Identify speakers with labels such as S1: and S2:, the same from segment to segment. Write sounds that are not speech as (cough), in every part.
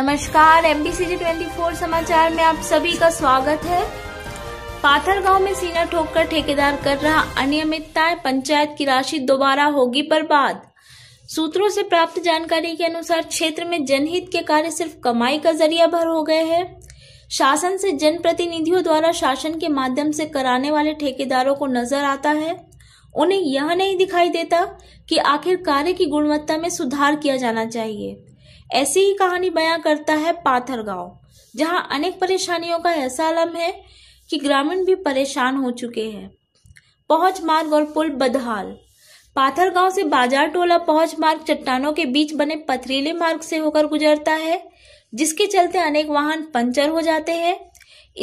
S1: नमस्कार MBC G twenty four समाचार में आप सभी का स्वागत है पाथर गांव में सीना ठोककर ठेकेदार कर रहा अनियमितताएं पंचायत की राशि दोबारा होगी बर्बाद सूत्रों से प्राप्त जानकारी के अनुसार क्षेत्र में जनहित के कार्य सिर्फ कमाई का जरिया भर हो गए हैं शासन से जनप्रतिनिधियों द्वारा शासन के माध्यम से कराने वाले ठेकेदारों को नजर आता है उन्हें यह नहीं दिखाई देता कि आखिर कार्य की गुणवत्ता में सुधार किया जाना चाहिए ऐसी ही कहानी बयां करता है पाथर गांव जहां अनेक परेशानियों का ऐसा आलम है कि ग्रामीण भी परेशान हो चुके हैं पहुंच मार्ग और पुल बदहाल पाथर गांव से बाजार टोला पहुंच मार्ग चट्टानों के बीच बने पथरीले मार्ग से होकर गुजरता है जिसके चलते अनेक वाहन पंचर हो जाते हैं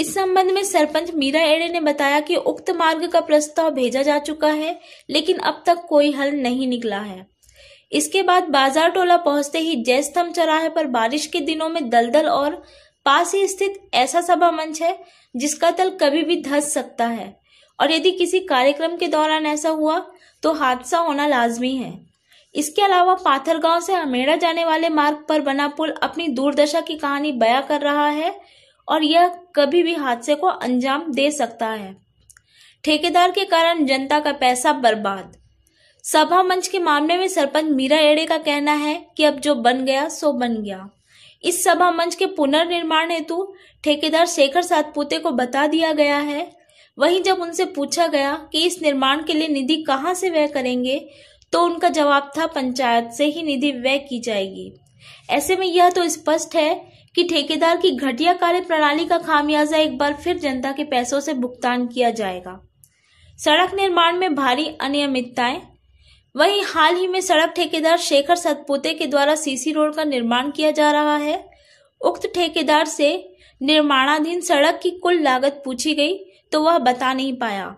S1: इस संबंध में सरपंच मीरा एड़े ने बताया कि उक्त मार्ग का प्रस्ताव भेजा जा चुका है लेकिन अब तक कोई हल नहीं निकला है इसके बाद बाजार टोला पहुंचते ही जैस्थम चौराहे पर बारिश के दिनों में दलदल और पास ही स्थित ऐसा सभा मंच है जिसका तल कभी भी धस सकता है और यदि किसी कार्यक्रम के दौरान ऐसा हुआ तो हादसा होना लाजमी है इसके अलावा पाथरगांव से अमेरा जाने वाले मार्ग पर बना पुल अपनी दूरदशा की कहानी बयां कर रहा है और यह कभी भी हादसे को अंजाम दे सकता है ठेकेदार के कारण जनता का पैसा बर्बाद सभा मंच के मामले में सरपंच मीरा एड़े का कहना है कि अब जो बन गया सो बन गया इस सभा मंच के पुनर्निर्माण हेतु ठेकेदार शेखर सातपुते को बता दिया गया है वहीं जब उनसे पूछा गया कि इस निर्माण के लिए निधि कहां से व्यय करेंगे तो उनका जवाब था पंचायत से ही निधि व्यय की जाएगी ऐसे में यह तो स्पष्ट है कि ठेकेदार की घटिया कार्य प्रणाली का खामियाजा एक बार फिर जनता के पैसों से भुगतान किया जाएगा सड़क निर्माण में भारी अनियमितताएं वहीं हाल ही में सड़क ठेकेदार शेखर सतपुते के द्वारा सीसी रोड का निर्माण किया जा रहा है उक्त ठेकेदार से निर्माणाधीन सड़क की कुल लागत पूछी गई तो वह बता नहीं पाया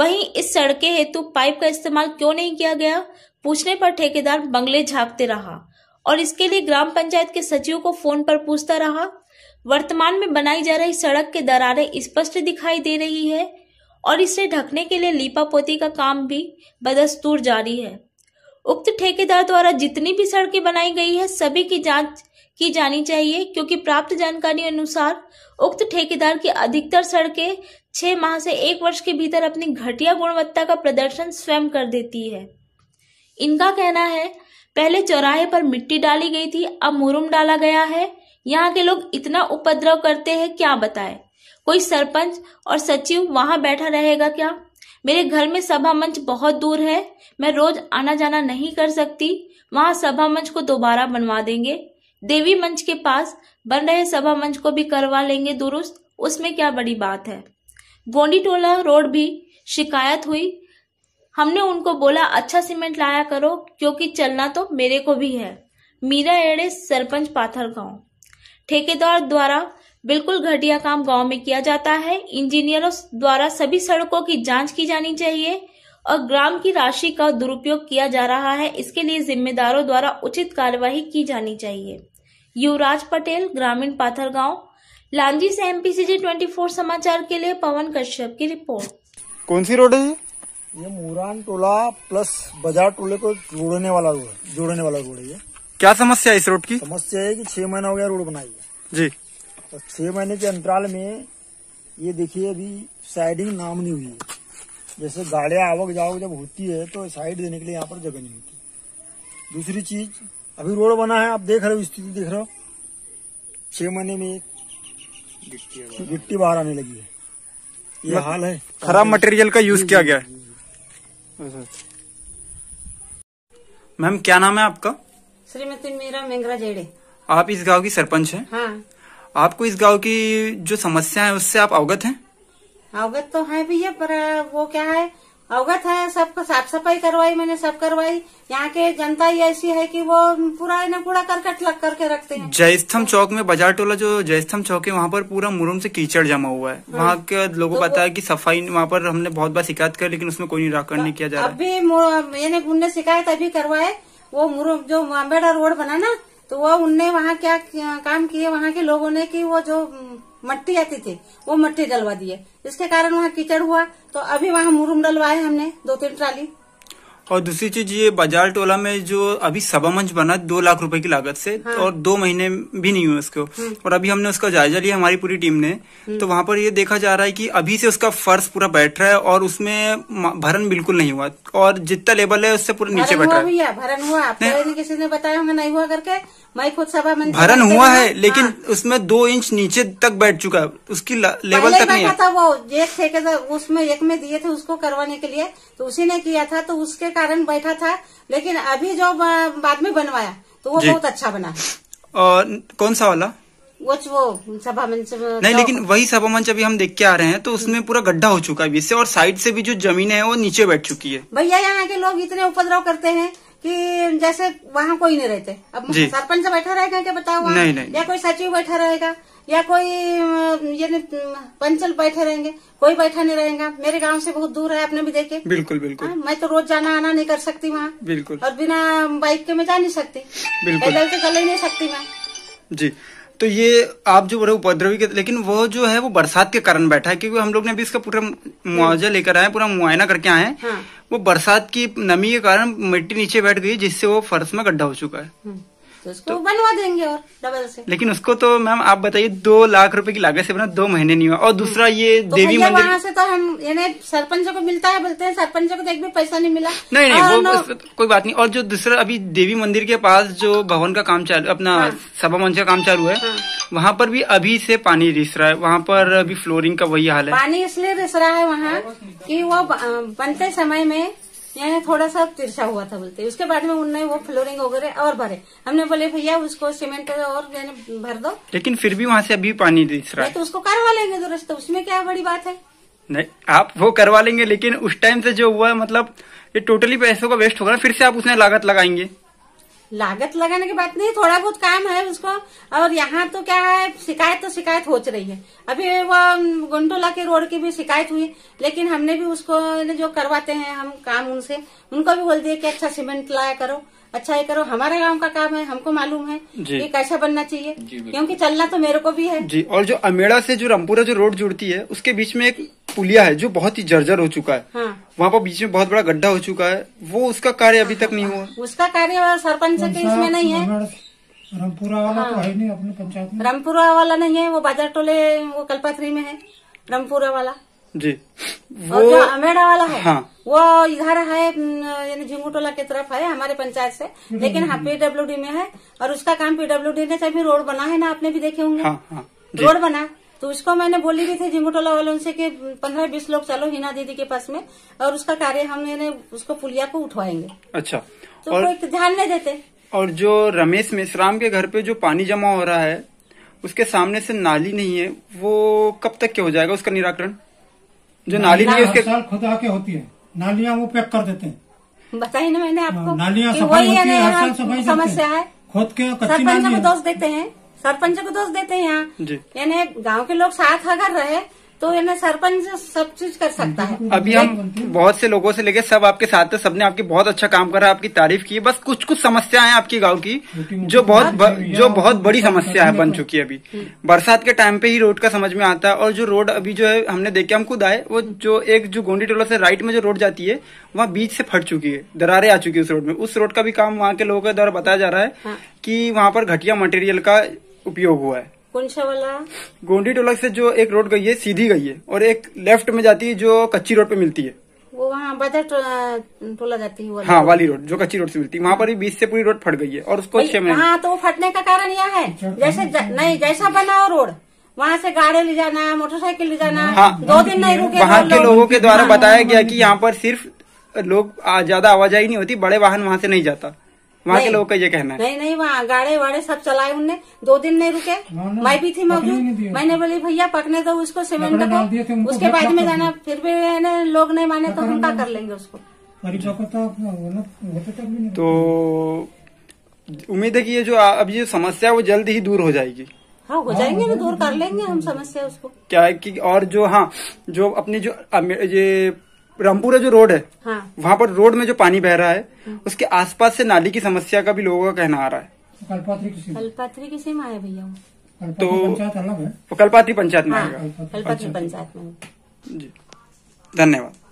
S1: वहीं इस सड़क के हेतु पाइप का इस्तेमाल क्यों नहीं किया गया पूछने पर ठेकेदार बंगले झांकते रहा और इसके लिए ग्राम पंचायत के सचिव को फोन पर पूछता रहा वर्तमान में बनाई जा रही सड़क के दरारें स्पष्ट दिखाई दे रही है और इसे ढकने के लिए लीपापोती का काम भी बदस्तूर जारी है उक्त ठेकेदार द्वारा जितनी भी सड़कें बनाई गई है सभी की जांच की जानी चाहिए क्योंकि प्राप्त जानकारी अनुसार उक्त ठेकेदार की अधिकतर सड़कें छह माह से एक वर्ष के भीतर अपनी घटिया गुणवत्ता का प्रदर्शन स्वयं कर देती है इनका कहना है पहले चौराहे पर मिट्टी डाली गई थी अब मुरुम डाला गया है यहाँ के लोग इतना उपद्रव करते हैं क्या बताएं कोई सरपंच और सचिव वहां बैठा रहेगा क्या मेरे घर में सभा मंच बहुत दूर है मैं रोज आना जाना नहीं कर सकती वहां सभा मंच को दोबारा बनवा देंगे देवी मंच के पास बन रहे सभा मंच को भी करवा लेंगे दुरुस्त उसमें क्या बड़ी बात है गोंडी टोला रोड भी शिकायत हुई हमने उनको बोला अच्छा सीमेंट लाया करो क्योंकि चलना तो मेरे को भी है मीरा एड़े सरपंच पाथर गांव ठेकेदार द्वारा बिल्कुल घटिया काम गांव में किया जाता है इंजीनियरों द्वारा सभी सड़कों की जांच की जानी चाहिए और ग्राम की राशि का दुरुपयोग किया जा रहा है इसके लिए जिम्मेदारों द्वारा उचित कार्यवाही की जानी चाहिए युवराज पटेल ग्रामीण पाथर गाँव लांजी से एमपीसीजी 24 समाचार के लिए पवन कश्यप की रिपोर्ट
S2: कौन सी रोड है ये मुरान टोला प्लस बाजार टोले को जोड़ने वाला रोड जोड़ने वाला रोड है क्या समस्या है इस रोड की समस्या है कि छह महीना हो गया रोड बनाई है जी और तो छह महीने के अंतराल में ये देखिए अभी साइडिंग नाम नहीं हुई है जैसे गाड़िया आवक जावक जब होती है तो साइड देने के लिए यहाँ पर जगह नहीं होती दूसरी चीज अभी रोड बना है आप देख रहे हो स्थिति देख रहे हो छह महीने में एक गिट्टी बाहर आने लगी है
S1: ये हाल है खराब मटेरियल का यूज किया गया है
S2: अच्छा, अच्छा। मैम क्या नाम है आपका
S3: श्रीमती मीरा मेघरा जेड़े
S2: आप इस गांव की सरपंच हैं हाँ। आपको इस गांव की जो समस्या है उससे आप अवगत हैं
S3: अवगत तो है भैया पर वो क्या है अवगत है सबको साफ सफाई करवाई मैंने सब करवाई यहाँ के जनता ही ऐसी है कि वो पूरा इन्हें कूड़ा करकट लग करके रखते
S2: हैं जयस्थम चौक में बाजार टोला जो जयस्थम चौक है वहाँ पर पूरा मुरुम से कीचड़ जमा हुआ है हाँ। वहाँ के लोगों को तो पता है कि सफाई वहाँ पर हमने बहुत बार शिकायत कर लेकिन उसमें कोई निराकरण नहीं तो किया जा रहा
S3: अभी मैंने उनने शिकायत अभी करवाए वो मुरुम जो अम्बेडा रोड बना ना तो वो उनने वहाँ क्या काम किए वहाँ के लोगों ने कि वो जो मट्टी आती थी वो मट्टी डलवा दिए इसके कारण वहाँ कीचड़ हुआ तो अभी वहाँ मुरुम डलवाए हमने दो तीन ट्राली
S2: और दूसरी चीज ये बाजार टोला में जो अभी सभा मंच बना दो लाख रुपए की लागत से हाँ। और दो महीने भी नहीं हुए उसको हाँ। और अभी हमने उसका जायजा लिया हमारी पूरी टीम ने हाँ। तो वहां पर ये देखा जा रहा है कि अभी से उसका फर्श पूरा बैठ रहा है और उसमें भरण बिल्कुल नहीं हुआ और जितना लेवल है उससे पूरा नीचे बैठ रहा
S3: है भरण हुआ किसी ने बताया हमें नहीं हुआ करके मैं खुद सभा मंच हुआ है लेकिन
S2: हाँ। उसमें दो इंच नीचे तक बैठ चुका है उसकी लेवल तक नहीं
S3: था वो एक ठेकेदार उसमें एक में दिए थे उसको करवाने के लिए तो उसी ने किया था तो उसके कारण बैठा था लेकिन अभी जो बाद में बनवाया तो वो बहुत अच्छा बना
S2: और कौन सा वाला
S3: वो सभा मंच नहीं लेकिन
S2: वही सभा मंच अभी हम देख के आ रहे हैं तो उसमें पूरा गड्ढा हो चुका है इससे और साइड से भी जो जमीन है वो नीचे बैठ चुकी है
S3: भैया यहाँ के लोग इतने उपद्रव करते हैं कि जैसे वहाँ कोई नहीं रहते अब सरपंच बैठा रहेगा क्या बताओ नहीं, नहीं, या कोई सचिव बैठा रहेगा या कोई यानी पंचल बैठे रहेंगे कोई बैठा नहीं रहेगा मेरे गांव से बहुत दूर है आपने भी देखे बिल्कुल बिल्कुल आ, हाँ, मैं तो रोज जाना आना नहीं कर सकती वहाँ बिल्कुल और बिना बाइक के मैं जा नहीं सकती पैदल से तो चल ही नहीं सकती मैं
S2: जी तो ये आप जो बड़े उपद्रवी के लेकिन वो जो है वो बरसात के कारण बैठा है क्योंकि हम लोग ने भी इसका पूरा मुआवजा लेकर आए पूरा मुआयना करके आए हैं हाँ। वो बरसात की नमी के कारण मिट्टी नीचे बैठ गई जिससे वो फर्श में गड्ढा हो चुका है
S3: हम्म। तो तो, बनवा देंगे और डबल से लेकिन उसको
S2: तो मैम आप बताइए दो लाख रुपए की लागत से बना दो महीने नहीं हुआ और दूसरा ये तो देवी मंदिर वहाँ
S3: से तो हम यानी सरपंच को मिलता है बोलते हैं सरपंच को देख भी पैसा नहीं मिला नहीं नहीं वो
S2: कोई बात नहीं और जो दूसरा अभी देवी मंदिर के पास जो भवन का काम चालू अपना हाँ। सभा मंच का काम चालू है हाँ। वहाँ पर भी अभी से पानी रिस रहा है वहाँ पर अभी फ्लोरिंग का वही हाल है
S3: पानी इसलिए रिस रहा है वहाँ की वो बनते समय में यहाँ थोड़ा सा तिरछा हुआ था बोलते उसके बाद में उन्होंने वो फ्लोरिंग वगैरह और भरे हमने बोले भैया उसको सीमेंट और भर दो
S2: लेकिन फिर भी वहाँ से अभी पानी दिख रहा है तो
S3: उसको करवा लेंगे दुरुस्त तो उसमें क्या बड़ी बात है
S2: नहीं आप वो करवा लेंगे लेकिन उस टाइम से जो हुआ मतलब ये टोटली पैसों का वेस्ट होगा फिर से आप उसने लागत लगाएंगे
S3: लागत लगाने की बात नहीं थोड़ा बहुत काम है उसको और यहाँ तो क्या है शिकायत तो शिकायत हो रही है अभी वो गुंडोला के रोड की भी शिकायत हुई लेकिन हमने भी उसको जो करवाते हैं हम काम उनसे उनको भी बोल दिया कि अच्छा सीमेंट लाया करो अच्छा ये करो हमारे गांव का काम है हमको मालूम है कि कैसा बनना चाहिए क्योंकि चलना तो मेरे को भी है
S2: जी और जो अमेड़ा से जो रामपुरा जो रोड जुड़ती है उसके बीच में एक पुलिया है जो बहुत ही जर्जर हो चुका है हाँ। वहाँ पर बीच में बहुत बड़ा गड्ढा हो चुका है वो उसका कार्य अभी तक नहीं हुआ
S3: उसका कार्य सरपंच के इसमें नहीं है
S2: रामपुरा वाला हाँ। तो है नहीं
S3: अपने पंचायत में रामपुरा वाला नहीं है वो बाजार टोले वो कल्पाथरी में है रामपुरा वाला
S2: जी वो जो अमेड़ा
S3: वाला है हाँ। वो इधर है यानी टोला की तरफ है हमारे पंचायत से लेकिन हाँ पीडब्ल्यू में है और उसका काम पीडब्ल्यू ने सभी रोड बना है ना आपने भी देखे होंगे हाँ, हाँ। रोड बना तो उसको मैंने बोली भी थी झिंगुटोला वालों से कि पंद्रह बीस लोग चलो हिना दीदी के पास में और उसका कार्य हम उसको पुलिया को उठवाएंगे
S2: अच्छा तो और, कोई
S3: ध्यान नहीं देते
S2: और जो रमेश मिश्राम के घर पे जो पानी जमा हो रहा है उसके सामने से नाली नहीं है वो कब तक के हो जाएगा उसका निराकरण जो नाली नहीं है उसके साल खुद आके होती है नालियाँ वो पैक कर देते हैं बताई ना मैंने आपको हाँ, नालियाँ समस्या है खुद के कच्ची नाली
S3: देते हैं सरपंच को दोष देते हैं यहाँ यानी गांव के लोग साथ अगर रहे तो यानी सरपंच सब चीज कर सकता है (laughs) अभी हम
S2: बहुत से लोगों से लेके सब आपके साथ है सबने आपकी बहुत अच्छा काम करा आपकी तारीफ की बस कुछ कुछ समस्याएं हैं आपकी गांव की जो बहुत जो बहुत बड़ी समस्या है बन चुकी है अभी बरसात के टाइम पे ही रोड का समझ में आता है और जो रोड अभी जो है हमने देखे हम खुद आए वो जो एक जो गोंडी टोला से राइट में जो रोड जाती है वहाँ बीच से फट चुकी है दरारे आ चुकी है उस रोड में उस रोड का भी काम वहाँ के लोगों के द्वारा बताया जा रहा है हाँ। कि वहाँ पर घटिया मटेरियल का उपयोग हुआ है कौन सा वाला गोंडी टोला से जो एक रोड गई है सीधी गई है और एक लेफ्ट में जाती है जो कच्ची रोड पे मिलती है
S3: वो वहाँ बदर टोला जाती है वाली हाँ वाली
S2: रोड जो कच्ची रोड से मिलती है वहाँ पर भी बीच से पूरी रोड फट गई है और उसको छह महीने हाँ
S3: तो फटने का कारण यह है अच्छा, अच्छा। जैसे नहीं जैसा बना हो रोड वहाँ से गाड़ी ले जाना मोटरसाइकिल ले जाना
S2: हाँ, दो दिन नहीं रुके वहाँ के लोगों के द्वारा हाँ, बताया गया हाँ। कि यहाँ पर सिर्फ लोग ज्यादा आवाजाही नहीं होती बड़े वाहन वहाँ से नहीं जाता वहाँ के लोगों का ये कहना है नहीं
S3: नहीं वहाँ गाड़े वाड़े सब चलाए उनने दो दिन नहीं रुके मैं भी थी मौजूद मैंने बोली भैया पकने दो उसको सीमेंट को उसके बाद में जाना फिर भी लोग नहीं माने तो हम क्या कर लेंगे उसको
S2: तो, तो उम्मीद है कि ये जो अब ये समस्या वो जल्द ही दूर हो जाएगी
S3: हाँ हो हाँ, जाएंगे ना दूर कर लेंगे हम समस्या उसको
S2: क्या है कि और जो हाँ जो अपनी जो ये रामपुरा जो रोड है हाँ। वहाँ पर रोड में जो पानी बह रहा है हाँ। उसके आसपास से नाली की समस्या का भी लोगों का कहना आ रहा है
S3: कलपात्री किसी में आया भैया
S2: तो कलपात्री पंचायत में हाँ, कलपात्री अच्छा,
S1: पंचायत में जी
S2: धन्यवाद